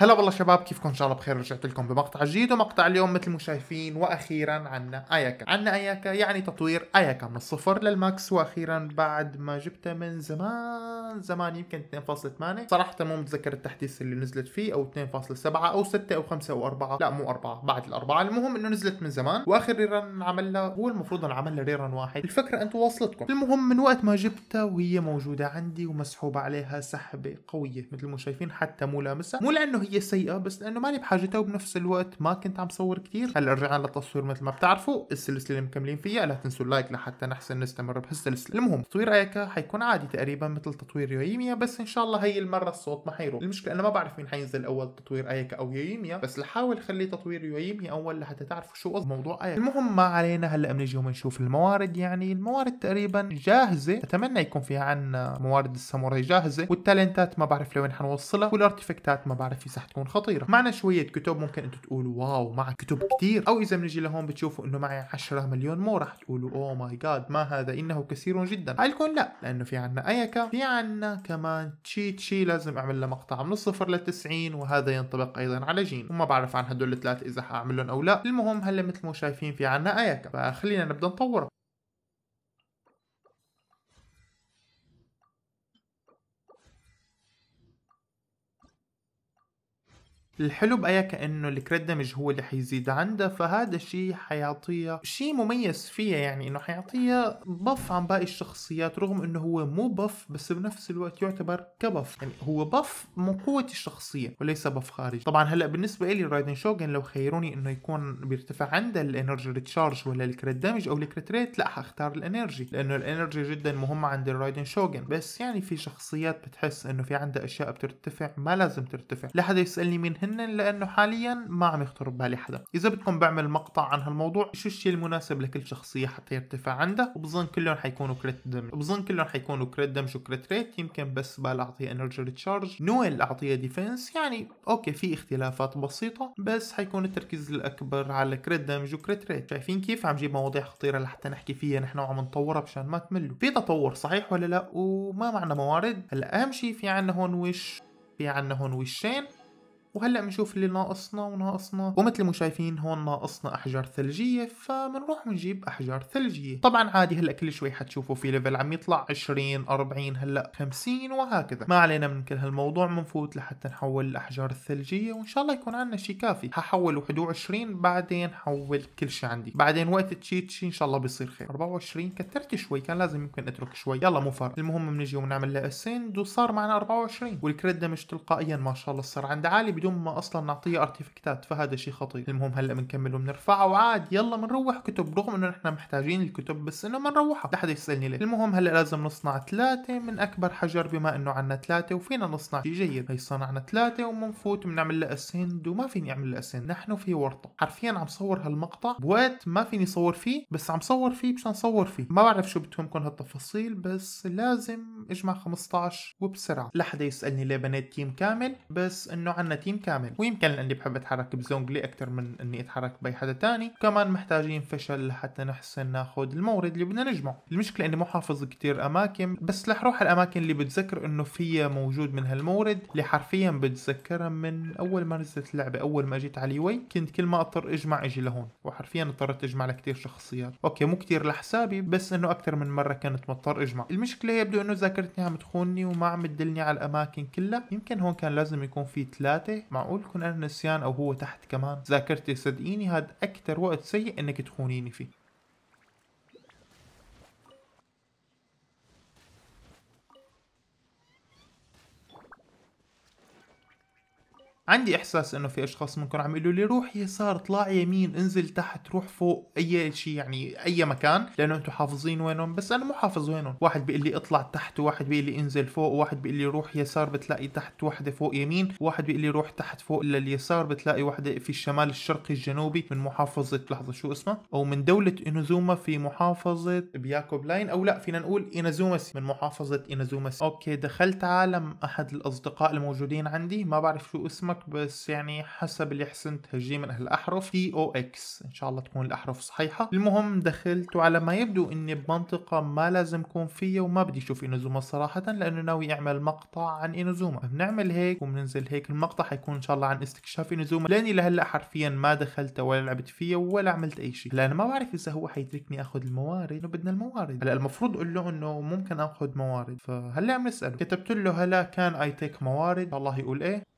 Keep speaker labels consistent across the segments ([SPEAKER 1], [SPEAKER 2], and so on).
[SPEAKER 1] هلا والله شباب كيفكم ان شاء الله بخير رجعت لكم بمقطع جديد ومقطع اليوم مثل ما شايفين واخيرا عنا اياكا عنا اياكا يعني تطوير اياكا من الصفر للماكس واخيرا بعد ما جبتها من زمان زمان يمكن 2.8 صراحه مو متذكر التحديث اللي نزلت فيه او 2.7 او 6 او 5 او 4 لا مو 4 بعد الاربعه المهم انه نزلت من زمان واخر ريرن له هو المفروض ان له ريرن واحد الفكره انتم وصلتكم المهم من وقت ما جبتها وهي موجوده عندي ومسحوب عليها سحبه قويه مثل ما شايفين حتى مو لامسها مو لانه هي سيئه بس لانه ماني بحاجتها وبنفس الوقت ما كنت عم صور كثير هلا رجعنا للتصوير مثل ما بتعرفوا السلسله اللي مكملين فيها لا تنسوا اللايك لحتى نحسن نستمر بهالسلسله المهم تطوير ايكا حيكون عادي تقريبا مثل تطوير يويميا بس ان شاء الله هي المره الصوت ما حيروح المشكله انا ما بعرف مين حينزل اول تطوير ايكا او يويميا بس لحاول خلي تطوير يويميا اول لحتى تعرفوا شو موضوع ايكا المهم ما علينا هلا بنجي وبنشوف الموارد يعني الموارد تقريبا جاهزه اتمنى يكون فيها عنا موارد الساموراي جاهزه والتالنتات ما بعرف لوين حنوصلها والارتيفكتات ما بعرف رح تكون خطيره معنا شويه كتب ممكن انتم تقولوا واو مع كتب كثير او اذا بنجي لهون بتشوفوا انه معي 10 مليون مو راح تقولوا اوه ماي جاد ما هذا انه كثير جدا هاي لا لانه في عنا ايكا في عنا كمان تشي تشي لازم اعمل له مقطع من الصفر لل90 وهذا ينطبق ايضا على جين وما بعرف عن هدول الثلاث اذا حاعملهم او لا المهم هلا مثل ما شايفين في عنا ايكا فخلينا نبدا نطورها الحلو بأياك انه الكريت دمج هو اللي حيزيد عندها فهذا الشيء حيعطيها شيء مميز فيها يعني انه حيعطيها بف عن باقي الشخصيات رغم انه هو مو بف بس بنفس الوقت يعتبر كبف يعني هو بف من قوة الشخصية وليس بف خارجي طبعا هلا بالنسبة لي رايدن شوغن لو خيروني انه يكون بيرتفع عندها الانرجي ريتشارج ولا الكريت دامج او الكريت ريت لا حختار الانرجي لانه الانرجي جدا مهمة عند الرايدن شوغن بس يعني في شخصيات بتحس انه في عندها اشياء بترتفع ما لازم ترتفع لا حدا يسألني مين هن لانه حاليا ما عم يخطر ببالي حدا اذا بدكم بعمل مقطع عن هالموضوع شو الشيء المناسب لكل شخصيه حتى يرتفع عنده وبظن كلهم حيكونوا كريت دمج وبظن كلهم حيكونوا كريت دمج وكريت ريت يمكن بس بال اعطيه انرجي ريتشارج نويل اعطيه ديفنس يعني اوكي في اختلافات بسيطه بس حيكون التركيز الاكبر على كريت دمج وكريت ريت شايفين كيف عم جيب مواضيع خطيره لحتى نحكي فيها نحن وعم نطورها مشان ما تملوا في تطور صحيح ولا لا وما معنا موارد هلا اهم شيء في عنا هون وش في عنا هون وشين وهلا بنشوف اللي ناقصنا وناقصنا ومثل ما شايفين هون ناقصنا احجار ثلجيه فبنروح ونجيب احجار ثلجيه طبعا عادي هلا كل شوي حتشوفوا في ليفل عم يطلع 20 40 هلا 50 وهكذا ما علينا من كل هالموضوع بنفوت لحتى نحول الاحجار الثلجيه وان شاء الله يكون عندنا شيء كافي ححول 21 بعدين حول كل شيء عندي بعدين وقت شي ان شاء الله بيصير خير 24 كثرت شوي كان لازم يمكن اترك شوي يلا مو فارق المهم بنجي وبنعمل لها اسند وصار معنا 24 والكريد دمج تلقائيا ما شاء الله صار عند عالي بدون بدون ما اصلا نعطيه ارتيفكتات فهذا شيء خطير المهم هلا بنكمل وبنرفعه وعادي يلا بنروح كتب رغم انه نحن محتاجين الكتب بس انه بنروحها لحد يسالني ليه المهم هلا لازم نصنع ثلاثه من اكبر حجر بما انه عندنا ثلاثه وفينا نصنع شيء جيد هي صنعنا ثلاثه وبنفوت بنعمل لها اسند وما فيني اعمل لها اسند نحن في ورطه حرفيا عم صور هالمقطع بوقت ما فيني صور فيه بس عم صور فيه مشان صور فيه ما بعرف شو بتهمكم هالتفاصيل بس لازم اجمع 15 وبسرعه لحد يسالني ليه بنيت تيم كامل بس انه عندنا تيم كامل ويمكن لاني بحب اتحرك بزونجلي اكثر من اني اتحرك باي حدا تاني كمان محتاجين فشل لحتى نحسن ناخذ المورد اللي بدنا نجمعه المشكله اني مو حافظ كثير اماكن بس رح روح الاماكن اللي بتذكر انه فيها موجود من هالمورد اللي حرفيا بتذكرها من اول ما نزلت اللعبه اول ما جيت على اليوي كنت كل ما اضطر اجمع اجي لهون وحرفيا اضطرت اجمع لكثير شخصيات اوكي مو كثير لحسابي بس انه اكثر من مره كنت مضطر اجمع المشكله يبدو انه ذاكرتني عم تخونني وما عم تدلني على الاماكن كلها يمكن هون كان لازم يكون في ثلاثه معقول يكون أنا نسيان أو هو تحت كمان ذاكرتي صدقيني هذا أكثر وقت سيء إنك تخونيني فيه عندي احساس انه في اشخاص ممكن عم يقولوا لي روح يسار طلع يمين انزل تحت روح فوق اي شيء يعني اي مكان لانه انتم حافظين وينهم بس انا مو حافظ وينهم واحد بيقول لي اطلع تحت وواحد بيقول لي انزل فوق وواحد بيقول لي روح يسار بتلاقي تحت وحده فوق يمين واحد بيقول لي روح تحت فوق لليسار بتلاقي وحده في الشمال الشرقي الجنوبي من محافظه لحظه شو اسمها او من دوله انوزوما في محافظه بياكوب لاين او لا فينا نقول انازومس من محافظه انازومس اوكي دخلت عالم احد الاصدقاء الموجودين عندي ما بعرف شو اسمه اسمك بس يعني حسب اللي حسنت هجيه من الاحرف تي او اكس ان شاء الله تكون الاحرف صحيحه المهم دخلت وعلى ما يبدو اني بمنطقه ما لازم اكون فيها وما بدي اشوف انوزوما صراحه لانه ناوي اعمل مقطع عن انوزوما بنعمل هيك وبننزل هيك المقطع حيكون ان شاء الله عن استكشاف انوزوما لاني لهلا حرفيا ما دخلت ولا لعبت فيها ولا عملت اي شيء لانه ما بعرف اذا هو حيتركني اخذ الموارد انه بدنا الموارد هلا المفروض اقول له انه ممكن اخذ موارد فهلا عم نساله كتبت له هلا كان اي تيك موارد الله يقول ايه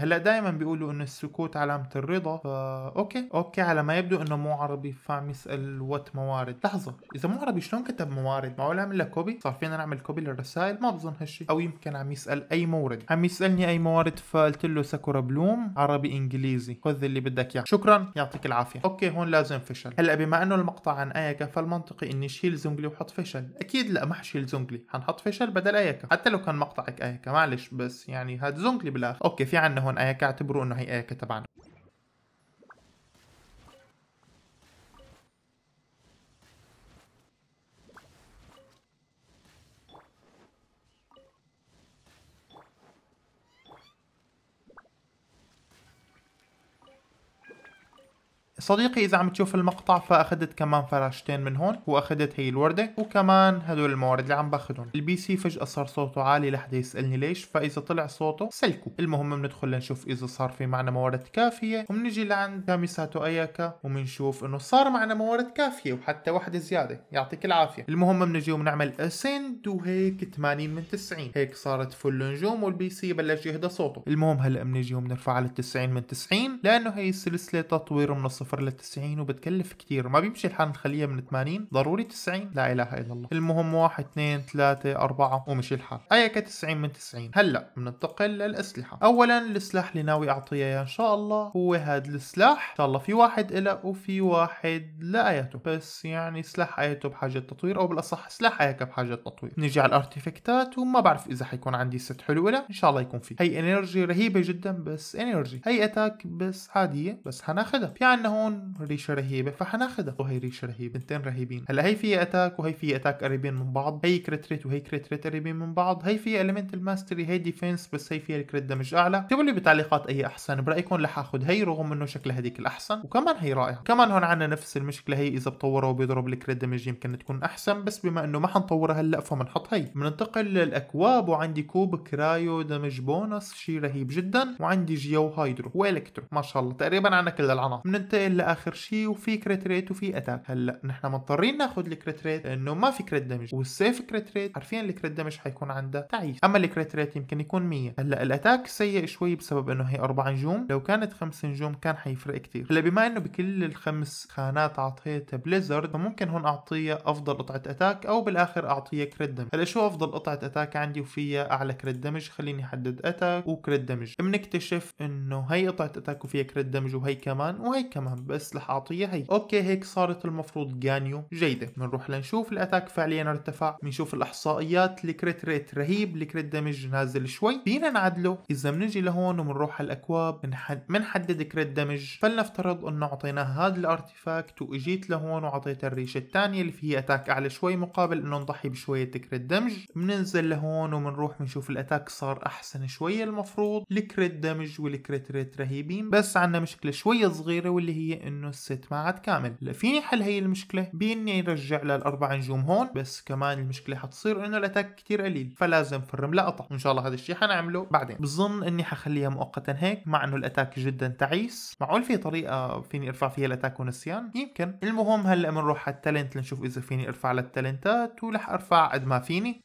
[SPEAKER 1] هلا دائما بيقولوا انه السكوت علامه الرضا فا اوكي اوكي على ما يبدو انه مو عربي فعم يسال وات موارد لحظه اذا مو عربي شلون كتب موارد معقول عمل لك كوبي صار فينا نعمل كوبي للرسائل ما بظن هالشيء او يمكن عم يسال اي مورد عم يسالني اي موارد فقلت له ساكورا بلوم عربي انجليزي خذ اللي بدك اياه شكرا يعطيك العافيه اوكي هون لازم فشل هلا بما انه المقطع عن اياكا فالمنطقي اني شيل زونجلي وحط فشل اكيد لا ما حشيل زونجلي حنحط فشل بدل اياكا حتى لو كان مقطعك اياكا معلش بس يعني هاد زونجلي بالاخر اوكي في عندنا هون هون اياك اعتبروا انه هي اياك تبعنا صديقي اذا عم تشوف المقطع فاخذت كمان فراشتين من هون واخذت هي الورده وكمان هدول الموارد اللي عم باخذهم البي سي فجاه صار صوته عالي لحد يسالني ليش فاذا طلع صوته سلكوا المهم بندخل لنشوف اذا صار في معنا موارد كافيه وبنجي لعند كاميساتو اياكا وبنشوف انه صار معنا موارد كافيه وحتى واحده زياده يعطيك العافيه المهم بنجي وبنعمل اسند وهيك 80 من 90 هيك صارت فل نجوم والبي سي بلش يهدى صوته المهم هلا بنجي وبنرفع على 90 من 90 لانه هي السلسله تطوير من الصفر بتنفر ل 90 وبتكلف كثير ما بيمشي الحال نخليها من 80 ضروري 90 لا اله الا الله المهم 1 2 3 4 ومشي الحال اي ك 90 من 90 هلا بننتقل للاسلحه اولا السلاح اللي ناوي اعطيه اياه ان شاء الله هو هذا السلاح ان شاء الله في واحد إله وفي واحد لايته بس يعني سلاح ايته بحاجه تطوير او بالاصح سلاح ايك بحاجه تطوير نيجي على الارتيفكتات وما بعرف اذا حيكون عندي ست حلو لا ان شاء الله يكون في هي انرجي رهيبه جدا بس انرجي هي اتاك بس عاديه بس حناخذها في يعني عندنا هون هون ريشه رهيبه فحناخدها وهي ريشه رهيبه اثنتين رهيبين هلا هي فيها اتاك وهي فيها اتاك قريبين من بعض هي كريت ريت وهي كريت ريت قريبين من بعض هي فيها المنت الماستري هي ديفنس بس هي فيها الكريت دمج اعلى اكتبوا لي بالتعليقات اي احسن برايكم رح اخذ هي رغم انه شكلها هذيك الاحسن وكمان هي رائعه كمان هون عندنا نفس المشكله هي اذا بطورها وبيضرب الكريت دمج يمكن تكون احسن بس بما انه ما حنطورها هلا فبنحط هي بننتقل للاكواب وعندي كوب كرايو دمج بونص شيء رهيب جدا وعندي جيو هايدرو والكترو ما شاء الله تقريبا عندنا كل العناصر بننتقل لين لاخر شيء وفي كريت ريت وفي اتاك هلا نحن مضطرين ناخذ الكريت ريت لانه ما في كريت دمج والسيف كريت ريت حرفيا الكريت دمج حيكون عنده تعيس اما الكريت ريت يمكن يكون 100 هلا الاتاك سيء شوي بسبب انه هي اربع نجوم لو كانت خمس نجوم كان حيفرق كثير هلا بما انه بكل الخمس خانات اعطيتها بليزرد فممكن هون اعطيها افضل قطعه اتاك او بالاخر اعطيها كريت دمج هلا شو افضل قطعه اتاك عندي وفيها اعلى كريت دمج خليني احدد اتاك وكريت دمج بنكتشف انه هي قطعه اتاك وفيها كريت دمج وهي كمان وهي كمان بس رح اعطيه هي اوكي هيك صارت المفروض جانيو جيده بنروح لنشوف الاتاك فعليا ارتفع بنشوف الاحصائيات الكريت ريت رهيب الكريت دمج نازل شوي فينا نعدله اذا بنجي لهون وبنروح على الاكواب بنحدد كريت دمج فلنفترض انه اعطيناه هذا الارتيفاكت واجيت لهون وعطيت الريشه الثانيه اللي فيها اتاك اعلى شوي مقابل انه نضحي بشويه كريت دمج بننزل لهون وبنروح بنشوف الاتاك صار احسن شويه المفروض الكريت دمج والكريت ريت رهيبين بس عندنا مشكله شويه صغيره واللي هي انه الست ما عاد كامل فيني حل هي المشكله باني ارجع للاربع نجوم هون بس كمان المشكله حتصير انه الاتاك كثير قليل فلازم فرم لقطه وان شاء الله هذا الشيء حنعمله بعدين بظن اني حخليها مؤقتا هيك مع انه الاتاك جدا تعيس معقول في طريقه فيني ارفع فيها الاتاك ونسيان يمكن المهم هلا بنروح على التالنت لنشوف اذا فيني ارفع للتالنتات ولح ارفع قد ما فيني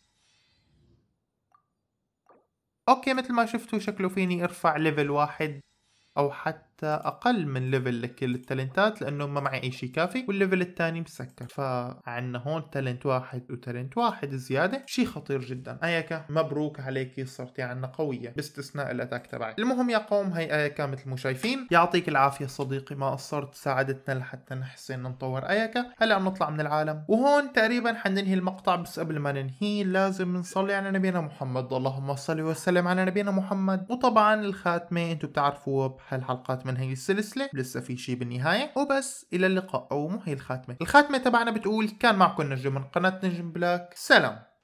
[SPEAKER 1] اوكي مثل ما شفتوا شكله فيني ارفع ليفل واحد او حتى حتى اقل من ليفل لكل التالنتات لانه ما معي اي شيء كافي والليفل الثاني مسكر فعندنا هون تالنت واحد وتالنت واحد زياده شيء خطير جدا اياكا مبروك عليكي صرتي يعني عنا قويه باستثناء الاتاك تبعي المهم يا قوم هي اياكا مثل ما شايفين يعطيك العافيه صديقي ما قصرت ساعدتنا لحتى نحسن نطور اياكا هلا بنطلع من العالم وهون تقريبا حننهي المقطع بس قبل ما ننهيه لازم نصلي على نبينا محمد اللهم صل وسلم على نبينا محمد وطبعا الخاتمه انتم بتعرفوها بحلقات من هي السلسله لسه في شيء بالنهايه وبس الى اللقاء او مو هي الخاتمه الخاتمه تبعنا بتقول كان معكم نجم من قناه نجم بلاك سلام